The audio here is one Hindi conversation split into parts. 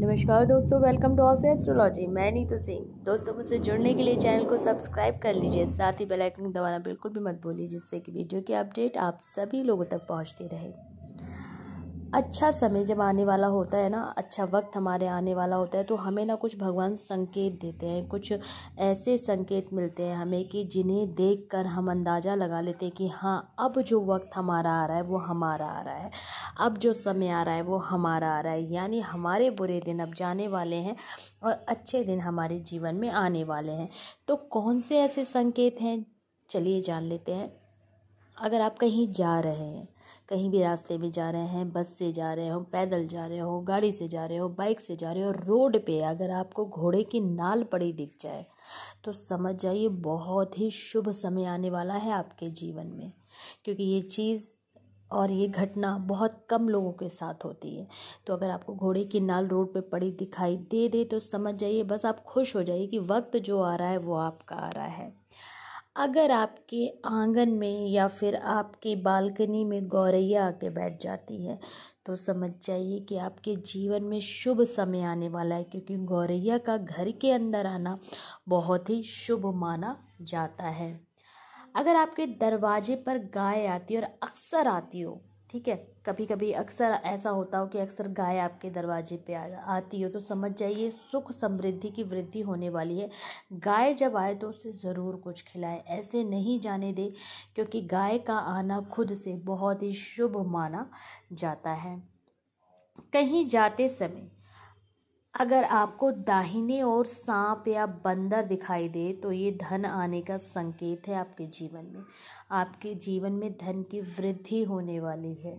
नमस्कार दोस्तों वेलकम टू ऑल एस्ट्रोलॉजी मैं नीतू सिंह दोस्तों मुझसे जुड़ने के लिए चैनल को सब्सक्राइब कर लीजिए साथ ही बेल आइकन दबाना बिल्कुल भी मत भूलिए जिससे कि वीडियो की अपडेट आप सभी लोगों तक पहुंचती रहे अच्छा समय जब आने वाला होता है ना अच्छा वक्त हमारे आने वाला होता है तो हमें ना कुछ भगवान संकेत देते हैं कुछ ऐसे संकेत मिलते हैं हमें कि जिन्हें देखकर हम अंदाज़ा लगा लेते हैं कि हाँ अब जो वक्त हमारा आ रहा है वो हमारा आ रहा है अब जो समय आ रहा है वो हमारा आ रहा है यानी हमारे बुरे दिन अब जाने वाले हैं और अच्छे दिन हमारे जीवन में आने वाले हैं तो कौन से ऐसे संकेत हैं चलिए जान लेते हैं अगर आप कहीं जा रहे हैं कहीं भी रास्ते में जा रहे हैं बस से जा रहे हो पैदल जा रहे हो गाड़ी से जा रहे हो बाइक से जा रहे हो रोड पे अगर आपको घोड़े की नाल पड़ी दिख जाए तो समझ जाइए बहुत ही शुभ समय आने वाला है आपके जीवन में क्योंकि ये चीज़ और ये घटना बहुत कम लोगों के साथ होती है तो अगर आपको घोड़े की नाल रोड पे पड़ी दिखाई दे दे तो समझ जाइए बस आप खुश हो जाइए कि वक्त जो आ रहा है वो आपका आ रहा है अगर आपके आंगन में या फिर आपकी बालकनी में गौरैया आके बैठ जाती है तो समझ जाइए कि आपके जीवन में शुभ समय आने वाला है क्योंकि गौरैया का घर के अंदर आना बहुत ही शुभ माना जाता है अगर आपके दरवाजे पर गाय आती और अक्सर आती हो ठीक है कभी कभी अक्सर ऐसा होता हो कि अक्सर गाय आपके दरवाजे पे आ, आती हो तो समझ जाइए सुख समृद्धि की वृद्धि होने वाली है गाय जब आए तो उसे ज़रूर कुछ खिलाएं ऐसे नहीं जाने दे क्योंकि गाय का आना खुद से बहुत ही शुभ माना जाता है कहीं जाते समय अगर आपको दाहिने और सांप या बंदर दिखाई दे तो ये धन आने का संकेत है आपके जीवन में आपके जीवन में धन की वृद्धि होने वाली है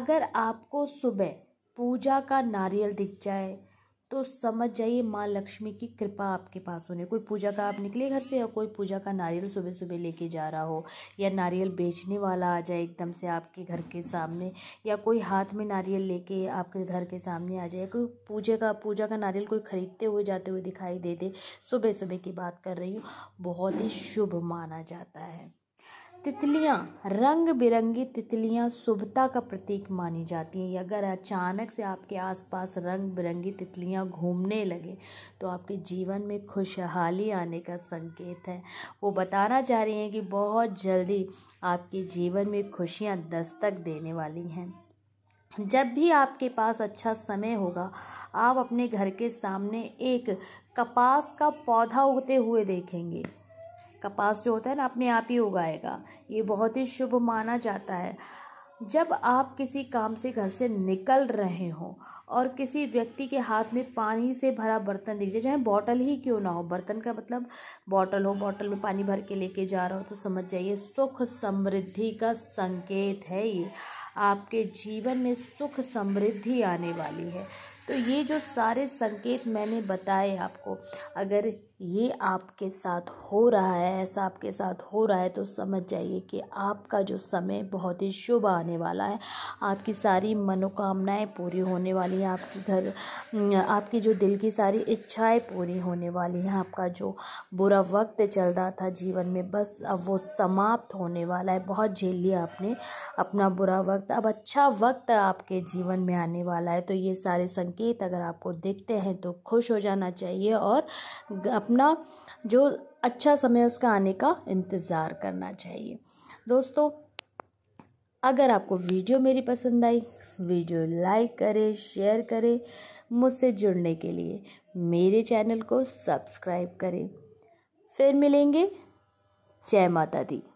अगर आपको सुबह पूजा का नारियल दिख जाए तो समझ जाइए माँ लक्ष्मी की कृपा आपके पास होने कोई पूजा का आप निकले घर से या कोई पूजा का नारियल सुबह सुबह लेके जा रहा हो या नारियल बेचने वाला आ जाए एकदम से आपके घर के सामने या कोई हाथ में नारियल लेके आपके घर के सामने आ जाए कोई पूजा का पूजा का नारियल कोई ख़रीदते हुए जाते हुए दिखाई दे दे सुबह सुबह की बात कर रही हूँ बहुत ही शुभ माना जाता है तितलियाँ रंग बिरंगी तितलियाँ शुभता का प्रतीक मानी जाती हैं अगर अचानक से आपके आसपास रंग बिरंगी तितलियाँ घूमने लगे तो आपके जीवन में खुशहाली आने का संकेत है वो बताना चाह रही हैं कि बहुत जल्दी आपके जीवन में खुशियाँ दस्तक देने वाली हैं जब भी आपके पास अच्छा समय होगा आप अपने घर के सामने एक कपास का पौधा उगते हुए देखेंगे कपास जो होता है ना अपने आप ही उगाएगा ये बहुत ही शुभ माना जाता है जब आप किसी काम से घर से निकल रहे हो और किसी व्यक्ति के हाथ में पानी से भरा बर्तन दिख जाए चाहे बॉटल ही क्यों ना हो बर्तन का मतलब बॉटल हो बॉटल में पानी भर के लेके जा रहा हो तो समझ जाइए सुख समृद्धि का संकेत है ये आपके जीवन में सुख समृद्धि आने वाली है तो ये जो सारे संकेत मैंने बताए आपको अगर ये आपके साथ हो रहा है ऐसा आपके साथ हो रहा है तो समझ जाइए कि आपका जो समय बहुत ही शुभ आने वाला है आपकी सारी मनोकामनाएं पूरी होने वाली हैं आपकी घर आपकी जो दिल की सारी इच्छाएं पूरी होने वाली हैं आपका जो बुरा वक्त चल रहा था जीवन में बस अब वो समाप्त होने वाला है बहुत झेल लिया आपने अपना बुरा वक्त अब अच्छा वक्त आपके जीवन में आने वाला है तो ये सारे संकेत संकेत अगर आपको देखते हैं तो खुश हो जाना चाहिए और अपना जो अच्छा समय उसका आने का इंतज़ार करना चाहिए दोस्तों अगर आपको वीडियो मेरी पसंद आई वीडियो लाइक करें शेयर करें मुझसे जुड़ने के लिए मेरे चैनल को सब्सक्राइब करें फिर मिलेंगे जय माता दी